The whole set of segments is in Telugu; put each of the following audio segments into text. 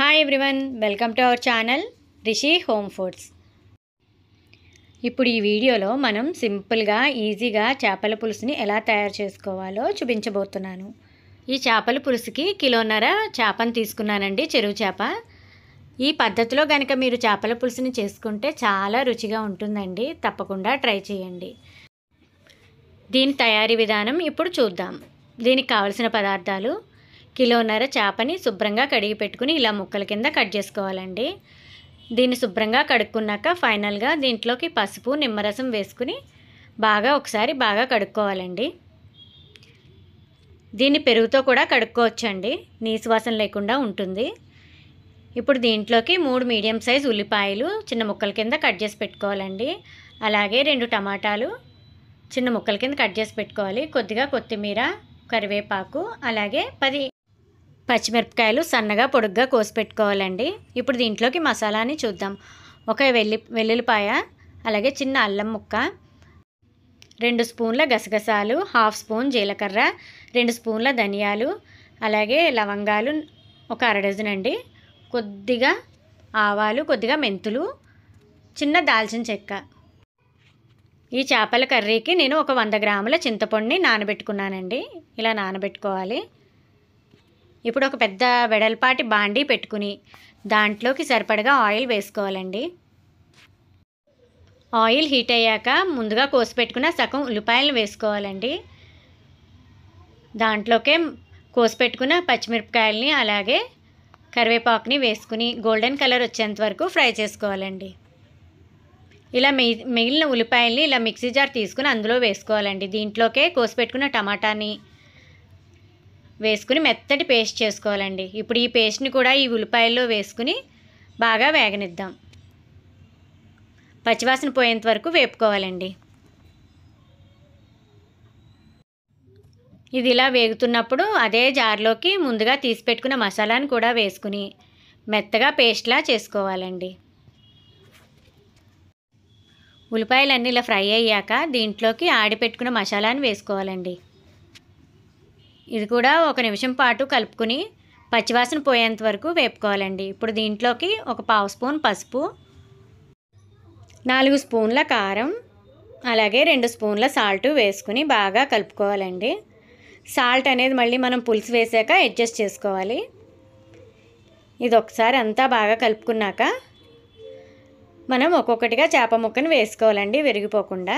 Hi everyone welcome to our channel Rishi Home Foods ఇప్పుడు ఈ వీడియోలో మనం సింపుల్గా ఈజీగా చేపల పులుసుని ఎలా తయారు చేసుకోవాలో చూపించబోతున్నాను ఈ చేపల పులుసుకి కిలోన్నర చేపను తీసుకున్నానండి చెరువు చేప ఈ పద్ధతిలో కనుక మీరు చేపల పులుసుని చేసుకుంటే చాలా రుచిగా ఉంటుందండి తప్పకుండా ట్రై చేయండి దీని తయారీ విధానం ఇప్పుడు చూద్దాం దీనికి కావలసిన పదార్థాలు కిలోన్నర చేపని శుభ్రంగా కడిగి పెట్టుకుని ఇలా ముక్కల కింద కట్ చేసుకోవాలండి దీన్ని శుభ్రంగా కడుక్కున్నాక ఫైనల్గా దీంట్లోకి పసుపు నిమ్మరసం వేసుకుని బాగా ఒకసారి బాగా కడుక్కోవాలండి దీన్ని పెరుగుతో కూడా కడుక్కోవచ్చండి నీసువాసన లేకుండా ఉంటుంది ఇప్పుడు దీంట్లోకి మూడు మీడియం సైజ్ ఉల్లిపాయలు చిన్న ముక్కల కింద కట్ చేసి పెట్టుకోవాలండి అలాగే రెండు టమాటాలు చిన్న ముక్కల కింద కట్ చేసి పెట్టుకోవాలి కొద్దిగా కొత్తిమీర కరివేపాకు అలాగే పది పచ్చిమిరపకాయలు సన్నగా పొడుగ్గా కోసి పెట్టుకోవాలండి ఇప్పుడు దీంట్లోకి మసాలాని చూద్దాం ఒక వెల్లి వెల్లుల్లిపాయ అలాగే చిన్న అల్లం ముక్క రెండు స్పూన్ల గసగసాలు హాఫ్ స్పూన్ జీలకర్ర రెండు స్పూన్ల ధనియాలు అలాగే లవంగాలు ఒక అర డజన్ అండి కొద్దిగా ఆవాలు కొద్దిగా మెంతులు చిన్న దాల్చిన చెక్క ఈ చేపల కర్రీకి నేను ఒక వంద గ్రాముల చింతపండుని నానబెట్టుకున్నానండి ఇలా నానబెట్టుకోవాలి ఇప్పుడు ఒక పెద్ద వెడల్పాటి బాండీ పెట్టుకుని దాంట్లోకి సరిపడగా ఆయిల్ వేసుకోవాలండి ఆయిల్ హీట్ అయ్యాక ముందుగా కోసి పెట్టుకున్న సగం ఉల్లిపాయలను వేసుకోవాలండి దాంట్లోకే కోసి పెట్టుకున్న పచ్చిమిరపకాయలని అలాగే కరివేపాకుని వేసుకుని గోల్డెన్ కలర్ వచ్చేంత వరకు ఫ్రై చేసుకోవాలండి ఇలా మిగిలిన ఉల్లిపాయల్ని ఇలా మిక్సీ జార్ తీసుకుని అందులో వేసుకోవాలండి దీంట్లోకే కోసి పెట్టుకున్న టమాటాని వేసుకుని మెత్తటి పేస్ట్ చేసుకోవాలండి ఇప్పుడు ఈ పేస్ట్ని కూడా ఈ ఉల్లిపాయల్లో వేసుకుని బాగా వేగనిద్దాం పచ్చివాసన పోయేంత వరకు వేపుకోవాలండి ఇది ఇలా వేగుతున్నప్పుడు అదే జార్లోకి ముందుగా తీసి పెట్టుకున్న మసాలాను కూడా వేసుకుని మెత్తగా పేస్ట్లా చేసుకోవాలండి ఉల్లిపాయలన్నీ ఇలా ఫ్రై అయ్యాక దీంట్లోకి ఆడిపెట్టుకున్న మసాలాను వేసుకోవాలండి ఇది కూడా ఒక నిమిషం పాటు కలుపుకుని పచ్చివాసన పోయేంత వరకు వేపుకోవాలండి ఇప్పుడు దీంట్లోకి ఒక పావు స్పూన్ పసుపు నాలుగు స్పూన్ల కారం అలాగే రెండు స్పూన్ల సాల్ట్ వేసుకుని బాగా కలుపుకోవాలండి సాల్ట్ అనేది మళ్ళీ మనం పులుసు వేసాక అడ్జస్ట్ చేసుకోవాలి ఇది ఒకసారి అంతా బాగా కలుపుకున్నాక మనం ఒక్కొక్కటిగా చేప ముక్కను వేసుకోవాలండి విరిగిపోకుండా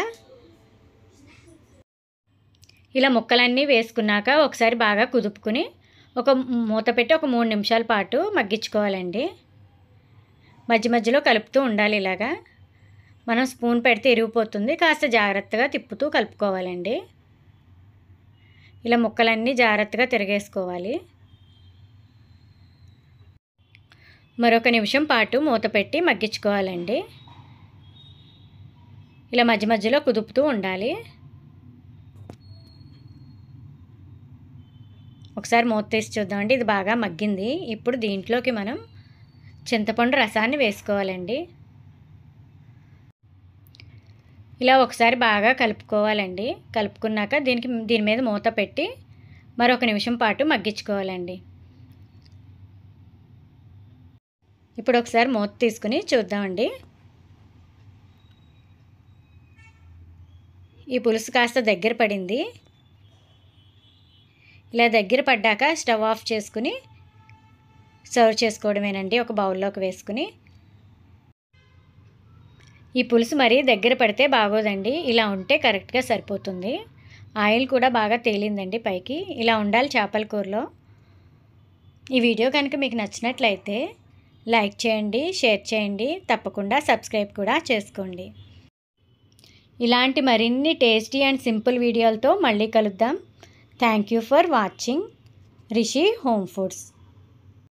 ఇలా ముక్కలన్నీ వేసుకున్నాక ఒకసారి బాగా కుదుపుకుని ఒక మూత పెట్టి ఒక మూడు నిమిషాల పాటు మగ్గించుకోవాలండి మధ్య మధ్యలో కలుపుతూ ఉండాలి ఇలాగా మనం స్పూన్ పెడితే ఎరిగిపోతుంది కాస్త జాగ్రత్తగా తిప్పుతూ కలుపుకోవాలండి ఇలా ముక్కలన్నీ జాగ్రత్తగా తిరిగేసుకోవాలి మరొక నిమిషం పాటు మూత పెట్టి మగ్గించుకోవాలండి ఇలా మధ్య మధ్యలో కుదుపుతూ ఉండాలి ఒకసారి మూత తీసి చూద్దామండి ఇది బాగా మగ్గింది ఇప్పుడు దీంట్లోకి మనం చింతపండు రసాన్ని వేసుకోవాలండి ఇలా ఒకసారి బాగా కలుపుకోవాలండి కలుపుకున్నాక దీనికి దీని మీద మూత పెట్టి మరొక నిమిషం పాటు మగ్గించుకోవాలండి ఇప్పుడు ఒకసారి మూత తీసుకుని చూద్దామండి ఈ పులుసు కాస్త దగ్గర పడింది ఇలా దగ్గర పడ్డాక స్టవ్ ఆఫ్ చేసుకుని సర్వ్ చేసుకోవడమేనండి ఒక బౌల్లోకి వేసుకుని ఈ పులుసు మరీ దగ్గర పడితే బాగోదండి ఇలా ఉంటే కరెక్ట్గా సరిపోతుంది ఆయిల్ కూడా బాగా తేలిందండి పైకి ఇలా ఉండాలి చేపల కూరలో ఈ వీడియో కనుక మీకు నచ్చినట్లయితే లైక్ చేయండి షేర్ చేయండి తప్పకుండా సబ్స్క్రైబ్ కూడా చేసుకోండి ఇలాంటి మరిన్ని టేస్టీ అండ్ సింపుల్ వీడియోలతో మళ్ళీ కలుద్దాం Thank you for watching Rishi Home Foods.